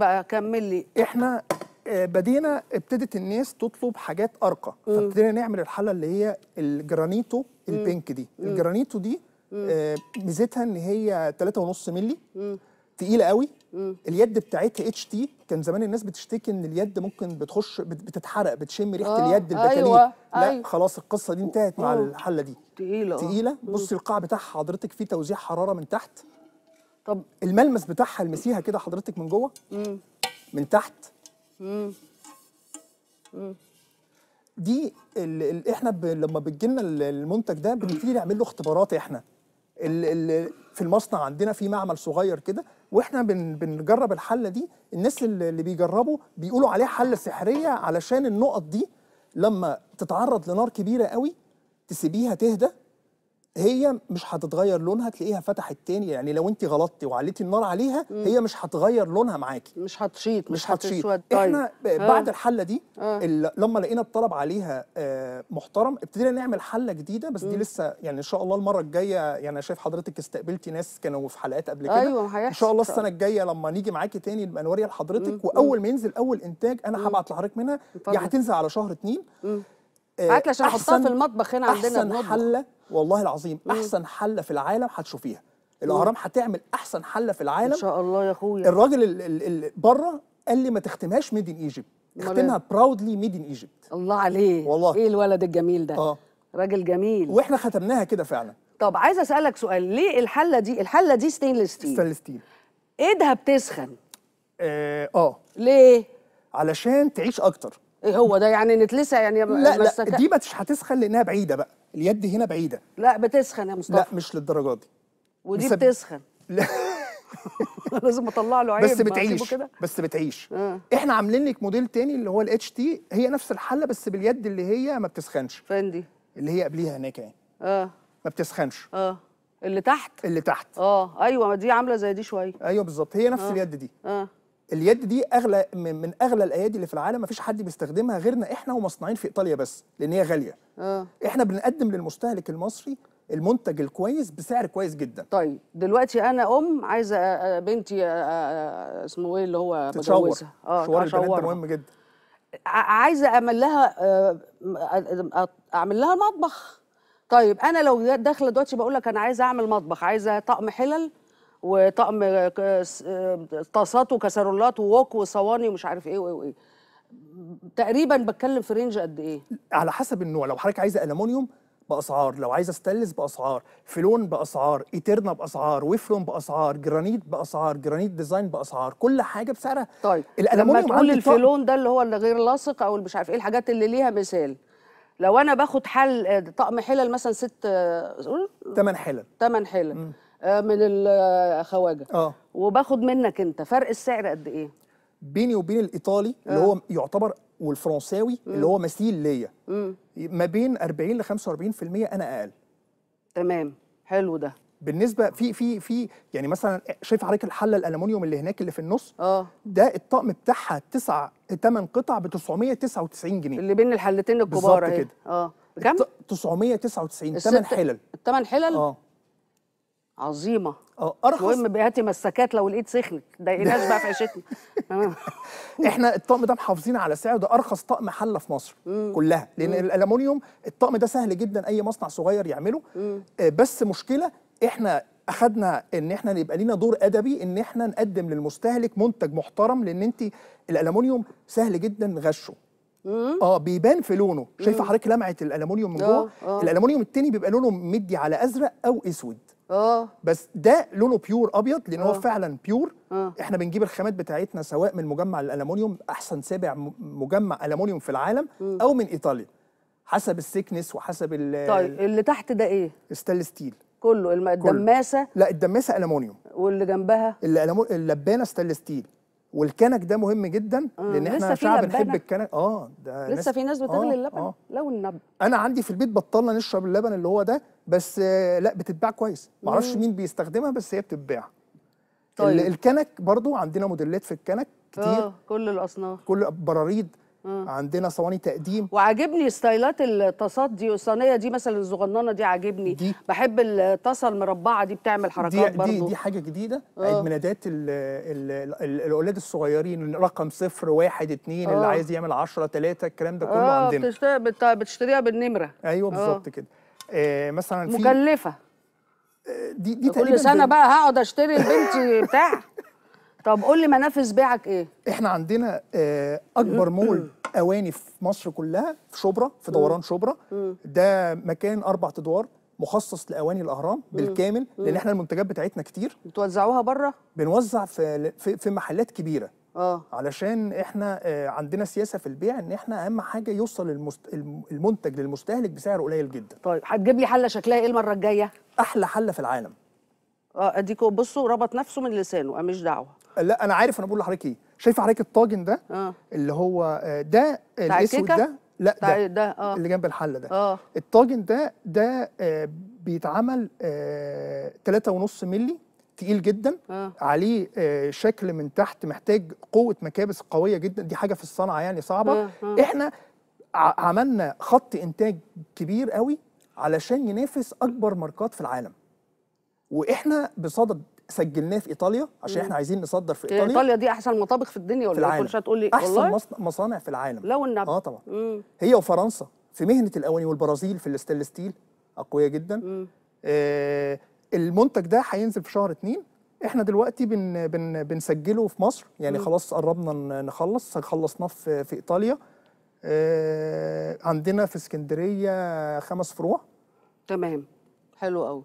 بقى كمل لي احنا آه، بدينا ابتدت الناس تطلب حاجات ارقى فابتدينا نعمل الحله اللي هي الجرانيتو البينك دي الجرانيتو دي آه، ميزتها ان هي 3.5 مللي تقيله قوي اليد بتاعتها اتش تي كان زمان الناس بتشتكي ان اليد ممكن بتخش بتتحرق بتشم ريحه آه اليد البكالين أيوة لا أيوة خلاص القصه دي انتهت مع الحله دي تقيله آه. تقيله بصي القاع بتاعها حضرتك فيه توزيع حراره من تحت طب الملمس بتاعها لمسيها كده حضرتك من جوه مم. من تحت مم. مم. دي ال احنا ب... لما بتجي لنا المنتج ده بنبتدي نعمل له اختبارات احنا ال ال في المصنع عندنا في معمل صغير كده واحنا بن بنجرب الحله دي الناس اللي بيجربوا بيقولوا عليها حله سحريه علشان النقط دي لما تتعرض لنار كبيره قوي تسيبيها تهدى هي مش هتتغير لونها تلاقيها فتحت تاني يعني لو انت غلطتي وعليتي النار عليها مم. هي مش هتغير لونها معاكي مش هتشيط مش هتشيط احنا طيب. بعد آه. الحله دي آه. لما لقينا الطلب عليها آه محترم ابتدينا نعمل حله جديده بس مم. دي لسه يعني ان شاء الله المره الجايه يعني انا شايف حضرتك استقبلتي ناس كانوا في حلقات قبل كده أيوة هيحصل. ان شاء الله السنه الجايه لما نيجي معاكي تاني المنوريه نوريها لحضرتك مم. واول ما ينزل اول انتاج انا هبعت لحضرتك منها يعني هتنزل على شهر اتنين مم. هات آه، عشان احطها في المطبخ هنا عندنا احسن حله والله العظيم مم. احسن حله في العالم هتشوفيها الاهرام هتعمل احسن حله في العالم ان شاء الله يا اخويا الراجل اللي بره قال لي ما تختمهاش ميد ان ايجيبت اختمها براودلي ميد ان ايجيبت الله عليه والله ايه الولد الجميل ده اه راجل جميل واحنا ختمناها كده فعلا طب عايز اسالك سؤال ليه الحله دي الحله دي ستينلس ستيل ستينلس ستيل ايدها بتسخن آه،, اه ليه علشان تعيش اكتر ايه هو ده يعني نتلسع يعني لا لا دي مش هتسخن لانها بعيده بقى اليد هنا بعيده لا بتسخن يا مصطفى لا مش للدرجه دي ودي بس بتسخن لا لازم اطلع له عيب بس بتعيش بس بتعيش آه. احنا عاملين لك موديل تاني اللي هو الاتش تي هي نفس الحله بس باليد اللي هي ما بتسخنش فين دي اللي هي قبليها هناك يعني اه ما بتسخنش اه اللي تحت اللي تحت اه ايوه ما دي عامله زي دي شويه ايوه بالظبط هي نفس آه. اليد دي اه اليد دي اغلى من اغلى الايادي اللي في العالم مفيش حد بيستخدمها غيرنا احنا ومصنعين في ايطاليا بس لان هي غاليه آه. احنا بنقدم للمستهلك المصري المنتج الكويس بسعر كويس جدا طيب دلوقتي انا ام عايزه آه، آه، بنتي آه، اسمه ايه اللي هو بجوزها اه شوار البنات ده مهم جدا عايزه اعمل لها اعمل لها مطبخ طيب انا لو داخله دلوقتي بقول لك انا عايزه اعمل مطبخ عايزه طقم حلل وطقم طاسات وكسرولات ووك وصواني ومش عارف ايه وايه وايه تقريبا بتكلم في رينج قد ايه على حسب النوع لو حضرتك عايزه المونيوم باسعار لو عايزه ستانلس باسعار فلون باسعار ايترنا باسعار ويفلون باسعار جرانيت باسعار جرانيت ديزاين باسعار كل حاجه بسعرها طيب لما تقول الفلون ده اللي هو اللي غير لاصق او اللي مش عارف ايه الحاجات اللي ليها مثال لو انا باخد حل آه، طقم حلل مثلا ست ثمان آه، حلل ثمان حلل آه، من الخواجه اه وباخد منك انت فرق السعر قد ايه بيني وبين الايطالي آه. اللي هو يعتبر والفرنساوي مم. اللي هو مثيل ليا ما بين 40 ل 45% انا اقل تمام حلو ده بالنسبه في في في يعني مثلا شايف حضرتك الحله الالومنيوم اللي هناك اللي في النص اه ده الطقم بتاعها 9 8 قطع ب 999 جنيه اللي بين الحلتين الكبار بالظبط كده اه بكام 999 8 حلل الثمان حلل اه عظيمه ارخص المهم بهاتي مسكات لو لقيت سخنت ضايقناش بقى في عيشتنا احنا الطقم ده محافظين على سعره ده ارخص طقم حله في مصر مم. كلها لان مم. الالومنيوم الطقم ده سهل جدا اي مصنع صغير يعمله مم. آه، بس مشكله احنا اخذنا ان احنا يبقى لينا دور ادبي ان احنا نقدم للمستهلك منتج محترم لان انت الالومنيوم سهل جدا غشه اه بيبان في لونه شايفه حضرتك لمعه الالومنيوم من جوه اه، اه. الالومنيوم التاني بيبقى لونه مدي على ازرق او اسود اه بس ده لونه بيور ابيض لان هو اه. فعلا بيور أوه. احنا بنجيب الخامات بتاعتنا سواء من مجمع الالومنيوم احسن سابع مجمع الومنيوم في العالم مم. او من ايطاليا حسب السيكنس وحسب ال طيب اللي تحت ده ايه ستانلس ستيل كله الدماسه كله. لا الدماسه الومنيوم واللي جنبها اللبانه ستانلس ستيل والكنك ده مهم جدا لان آه، احنا شعب بنحب الكنك اه ده لسه ناس في ناس بتغلي آه، اللبن آه لو النب انا عندي في البيت بطلنا نشرب اللبن اللي هو ده بس آه، لا بتتباع كويس معرفش مين بيستخدمها بس هي بتتباع طيب. الكنك برضو عندنا موديلات في الكنك كتير آه كل الاصناف كل براريد عندنا صواني تقديم وعاجبني ستايلات الطاسات دي الصينيه دي مثلا الصغننه دي عاجبني دي بحب الطاسه المربعه دي بتعمل حركات دي برضو دي, دي حاجه جديده آه. عيد ميلادات الاولاد الصغيرين رقم صفر واحد اتنين أوه. اللي آه. عايز يعمل 10 3 الكلام ده كله آه، عندنا اه بتشتريها بالنمره ايوه آه. بالظبط كده آه مثلا مكلفه دي دي كل سنه بقى هقعد اشتري لبنتي بتاع طب قول لي منافس بيعك ايه؟ احنا عندنا آه، اكبر مول اواني في مصر كلها في شبرا في دوران شبرا ده مكان اربع ادوار مخصص لاواني الاهرام بالكامل لان احنا المنتجات بتاعتنا كتير بتوزعوها بره بنوزع في في محلات كبيره اه علشان احنا آه، عندنا سياسه في البيع ان احنا اهم حاجه يوصل المست... المنتج للمستهلك بسعر قليل جدا طيب هتجيب لي حله شكلها ايه المره الجايه احلى حله في العالم اه اديكوا بصوا ربط نفسه من لسانه مش دعوه لا انا عارف انا بقول لحضرتك ايه شايفه حضرتك الطاجن ده آه. اللي هو آه، ده آه، الاسود ده لا ده, ده آه. اللي جنب الحله ده آه. الطاجن ده ده آه بيتعمل آه 3.5 مللي تقيل جدا آه. عليه آه شكل من تحت محتاج قوه مكابس قويه جدا دي حاجه في الصنعه يعني صعبه آه. آه. احنا عملنا خط انتاج كبير قوي علشان ينافس اكبر ماركات في العالم واحنا بصدد سجلناه في ايطاليا عشان مم. احنا عايزين نصدر في يعني ايطاليا ايطاليا دي احسن مطابخ في الدنيا ولا في إيه؟ العالم. هتقول لي احسن مصانع في العالم لو النبي اه طبعا مم. هي وفرنسا في مهنه الاواني والبرازيل في الستانلس ستيل اقوياء جدا آه المنتج ده هينزل في شهر اتنين احنا دلوقتي بن بن بنسجله في مصر يعني مم. خلاص قربنا نخلص خلصناه في, في ايطاليا آه عندنا في اسكندريه خمس فروع تمام حلو قوي